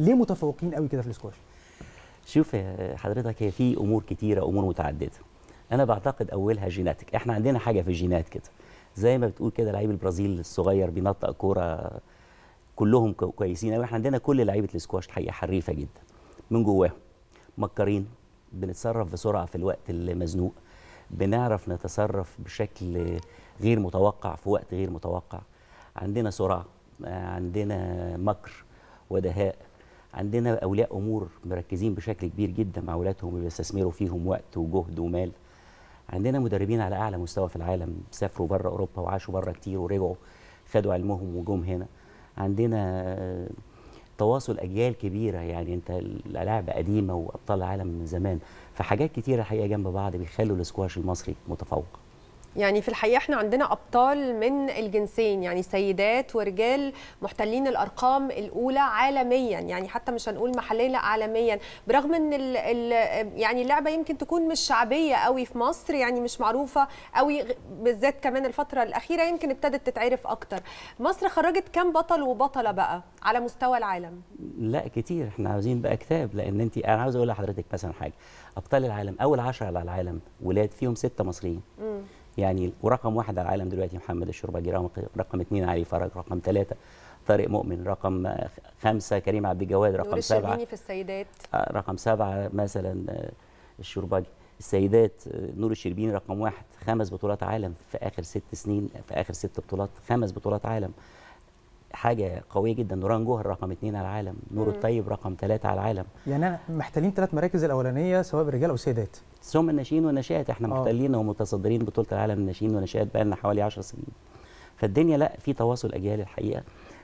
ليه متفوقين قوي كده في السكواش؟ شوف حضرتك هي في امور كتيره امور متعدده انا بعتقد اولها جيناتك احنا عندنا حاجه في الجينات كده زي ما بتقول كده لعيب البرازيل الصغير بينطق كوره كلهم كويسين قوي احنا عندنا كل لعيبه السكواش الحقيقه حريفه جدا من جواهم مكرين بنتصرف بسرعه في الوقت المزنوق بنعرف نتصرف بشكل غير متوقع في وقت غير متوقع عندنا سرعه عندنا مكر ودهاء عندنا اولياء امور مركزين بشكل كبير جدا مع اولادهم وبيستثمروا فيهم وقت وجهد ومال عندنا مدربين على اعلى مستوى في العالم سافروا بره اوروبا وعاشوا بره كتير ورجعوا خدوا علمهم وجم هنا عندنا تواصل اجيال كبيره يعني انت الالعاب قديمه وابطال العالم من زمان فحاجات كتيره الحقيقه جنب بعض بيخلوا الاسكواش المصري متفوق يعني في الحقيقه احنا عندنا ابطال من الجنسين يعني سيدات ورجال محتلين الارقام الاولى عالميا يعني حتى مش هنقول محليا لا عالميا برغم ان الـ الـ يعني اللعبه يمكن تكون مش شعبيه قوي في مصر يعني مش معروفه قوي بالذات كمان الفتره الاخيره يمكن ابتدت تتعرف اكتر مصر خرجت كام بطل وبطله بقى على مستوى العالم لا كتير احنا عاوزين بقى كتاب لان انت انا عاوز اقول لحضرتك مثلا حاجه ابطال العالم اول 10 على العالم ولاد فيهم سته مصريين يعني ورقم واحد على العالم دلوقتي محمد الشربجي رقم اثنين علي فرج رقم ثلاثة طارق مؤمن رقم خمسة كريم عبد الجواد رقم سبعة في السيدات آه، رقم سبعة مثلا آه، الشربجي السيدات آه، نور الشربيني رقم واحد خمس بطولات عالم في اخر ست سنين في اخر ست بطولات خمس بطولات عالم حاجه قويه جدا نوران جوهر رقم اثنين على العالم نور الطيب رقم ثلاثه على العالم يعني انا محتلين ثلاث مراكز الاولانيه سواء رجال او سيدات ثم الناشئين والنشات احنا آه. محتلين ومتصدرين بطوله العالم الناشئين والنشات بقى لنا حوالي 10 سنين فالدنيا لا في تواصل اجيال الحقيقه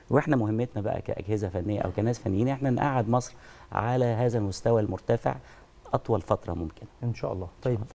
واحنا مهمتنا بقى كاجهزه فنيه او كناس فنيين احنا نقعد مصر على هذا المستوى المرتفع اطول فتره ممكنه ان شاء الله طيب